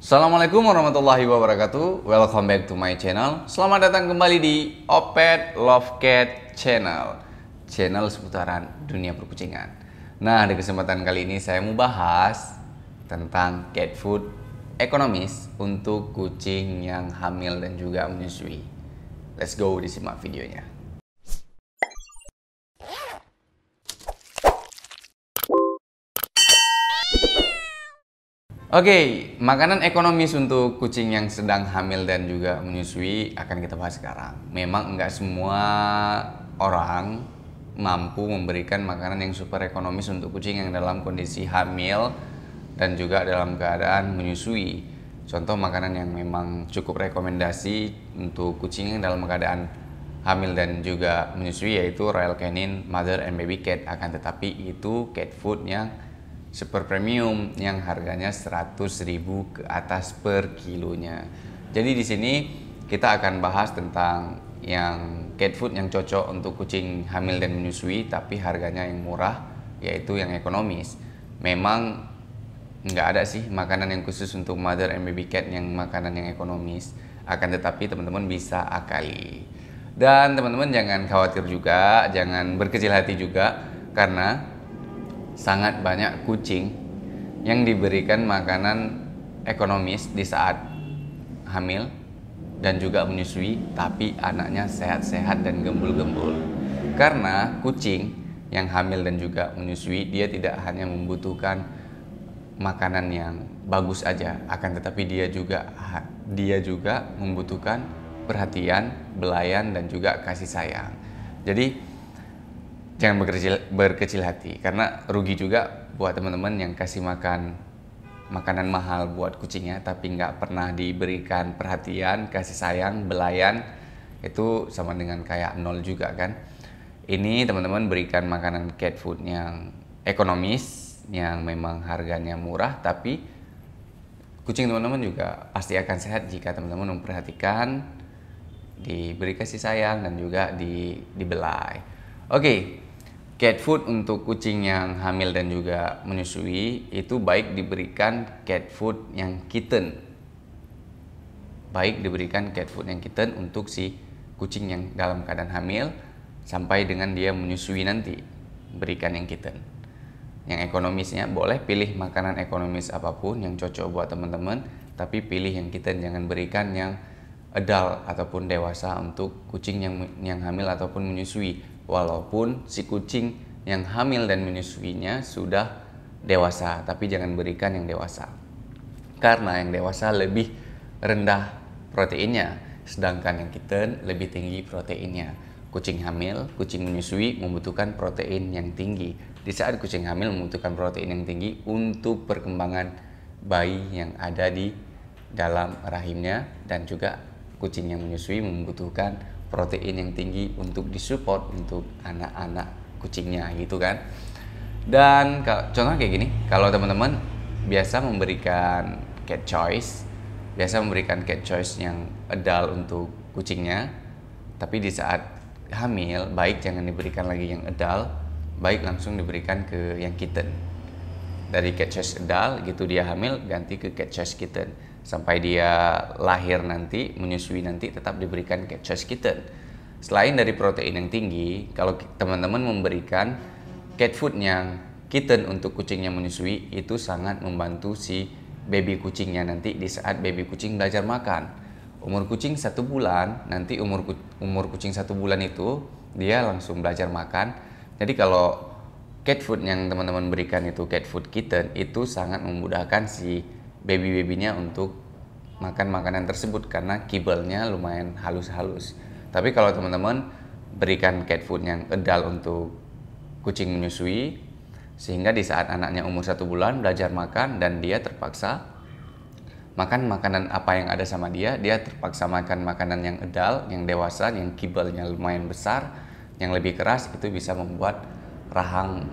Assalamualaikum warahmatullahi wabarakatuh Welcome back to my channel Selamat datang kembali di Opet Love Cat Channel Channel seputaran dunia perkucingan Nah di kesempatan kali ini saya mau bahas Tentang cat food ekonomis Untuk kucing yang hamil dan juga menyusui Let's go disimak videonya Oke, okay, makanan ekonomis untuk kucing yang sedang hamil dan juga menyusui akan kita bahas sekarang. Memang nggak semua orang mampu memberikan makanan yang super ekonomis untuk kucing yang dalam kondisi hamil dan juga dalam keadaan menyusui. Contoh makanan yang memang cukup rekomendasi untuk kucing yang dalam keadaan hamil dan juga menyusui yaitu Royal Canin Mother and Baby Cat. Akan tetapi itu cat food yang super premium yang harganya 100.000 ke atas per kilonya. Jadi di sini kita akan bahas tentang yang cat food yang cocok untuk kucing hamil dan menyusui tapi harganya yang murah yaitu yang ekonomis. Memang nggak ada sih makanan yang khusus untuk mother and baby cat yang makanan yang ekonomis akan tetapi teman-teman bisa akali dan teman-teman jangan khawatir juga jangan berkecil hati juga karena sangat banyak kucing yang diberikan makanan ekonomis di saat hamil dan juga menyusui tapi anaknya sehat-sehat dan gembul-gembul. Karena kucing yang hamil dan juga menyusui dia tidak hanya membutuhkan makanan yang bagus aja, akan tetapi dia juga dia juga membutuhkan perhatian, belayan dan juga kasih sayang. Jadi jangan berkecil berkecil hati karena rugi juga buat teman-teman yang kasih makan makanan mahal buat kucingnya tapi nggak pernah diberikan perhatian kasih sayang belayan itu sama dengan kayak nol juga kan ini teman-teman berikan makanan cat food yang ekonomis yang memang harganya murah tapi kucing teman-teman juga pasti akan sehat jika teman-teman memperhatikan diberi kasih sayang dan juga di dibelai oke okay. Cat food untuk kucing yang hamil dan juga menyusui itu baik diberikan cat food yang kitten. Baik diberikan cat food yang kitten untuk si kucing yang dalam keadaan hamil sampai dengan dia menyusui nanti. Berikan yang kitten. Yang ekonomisnya boleh pilih makanan ekonomis apapun yang cocok buat teman-teman, tapi pilih yang kitten jangan berikan yang adult ataupun dewasa untuk kucing yang yang hamil ataupun menyusui walaupun si kucing yang hamil dan menyusuinya sudah dewasa, tapi jangan berikan yang dewasa. Karena yang dewasa lebih rendah proteinnya, sedangkan yang kitten lebih tinggi proteinnya. Kucing hamil, kucing menyusui membutuhkan protein yang tinggi. Di saat kucing hamil membutuhkan protein yang tinggi untuk perkembangan bayi yang ada di dalam rahimnya dan juga kucing yang menyusui membutuhkan protein yang tinggi untuk disupport untuk anak-anak kucingnya gitu kan dan contoh kayak gini kalau teman-teman biasa memberikan cat choice biasa memberikan cat choice yang edal untuk kucingnya tapi di saat hamil baik jangan diberikan lagi yang edal baik langsung diberikan ke yang kitten dari cat choice edal gitu dia hamil ganti ke cat choice kitten sampai dia lahir nanti, menyusui nanti tetap diberikan catchers kitten. Selain dari protein yang tinggi, kalau teman-teman memberikan cat food yang kitten untuk kucingnya menyusui itu sangat membantu si baby kucingnya nanti di saat baby kucing belajar makan. Umur kucing satu bulan, nanti umur umur kucing satu bulan itu dia langsung belajar makan. Jadi kalau cat food yang teman-teman berikan itu cat food kitten itu sangat memudahkan si baby-babynya untuk makan makanan tersebut karena kibelnya lumayan halus-halus. Tapi kalau teman-teman berikan cat food yang edal untuk kucing menyusui, sehingga di saat anaknya umur satu bulan belajar makan dan dia terpaksa makan makanan apa yang ada sama dia, dia terpaksa makan makanan yang edal, yang dewasa, yang kibelnya lumayan besar, yang lebih keras itu bisa membuat rahang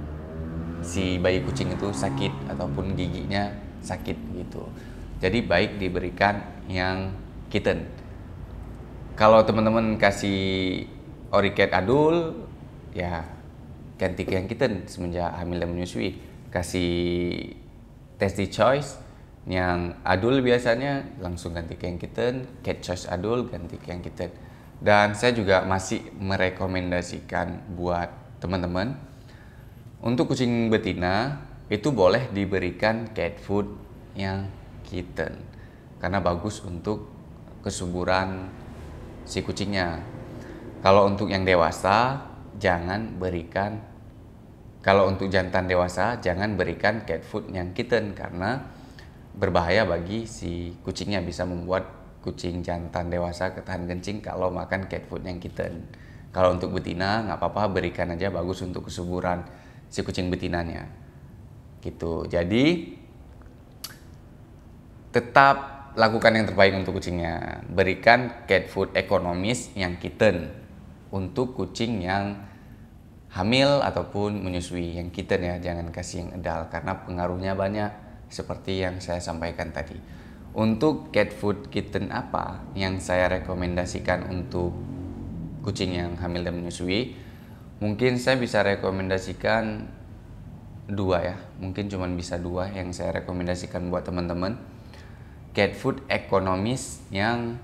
si bayi kucing itu sakit ataupun giginya sakit gitu. Jadi baik diberikan yang kitten. Kalau teman-teman kasih oriket adul, ya ganti ke yang kitten semenjak hamil dan menyusui. Kasih testy choice yang adul biasanya langsung ganti ke yang kitten, cat choice adul ganti ke yang kitten. Dan saya juga masih merekomendasikan buat teman-teman untuk kucing betina itu boleh diberikan cat food yang kitten karena bagus untuk kesuburan si kucingnya. Kalau untuk yang dewasa jangan berikan kalau untuk jantan dewasa jangan berikan cat food yang kitten karena berbahaya bagi si kucingnya bisa membuat kucing jantan dewasa ketahan kencing kalau makan cat food yang kitten. Kalau untuk betina nggak apa-apa berikan aja bagus untuk kesuburan si kucing betinanya gitu jadi tetap lakukan yang terbaik untuk kucingnya berikan cat food ekonomis yang kitten untuk kucing yang hamil ataupun menyusui yang kitten ya jangan kasih yang edal karena pengaruhnya banyak seperti yang saya sampaikan tadi untuk cat food kitten apa yang saya rekomendasikan untuk kucing yang hamil dan menyusui mungkin saya bisa rekomendasikan dua ya mungkin cuma bisa dua yang saya rekomendasikan buat teman-teman cat food ekonomis yang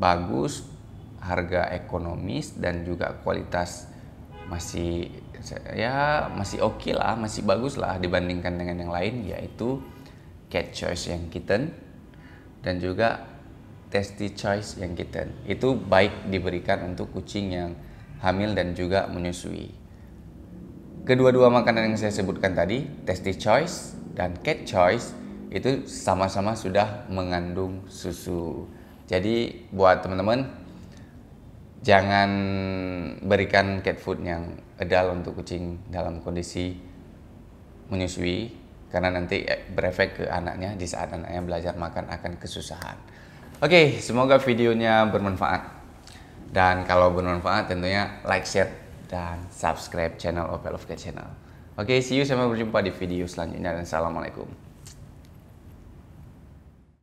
bagus harga ekonomis dan juga kualitas masih ya masih oke okay lah masih bagus lah dibandingkan dengan yang lain yaitu cat choice yang kitten dan juga tasty choice yang kitten itu baik diberikan untuk kucing yang hamil dan juga menyusui Kedua-dua makanan yang saya sebutkan tadi, Tasty Choice dan Cat Choice, itu sama-sama sudah mengandung susu. Jadi buat teman-teman, jangan berikan cat food yang edal untuk kucing dalam kondisi menyusui karena nanti eh, berefek ke anaknya di saat anaknya belajar makan akan kesusahan. Oke, okay, semoga videonya bermanfaat. Dan kalau bermanfaat tentunya like, share, dan subscribe channel Opel of Channel. Oke, see you sampai berjumpa di video selanjutnya dan assalamualaikum.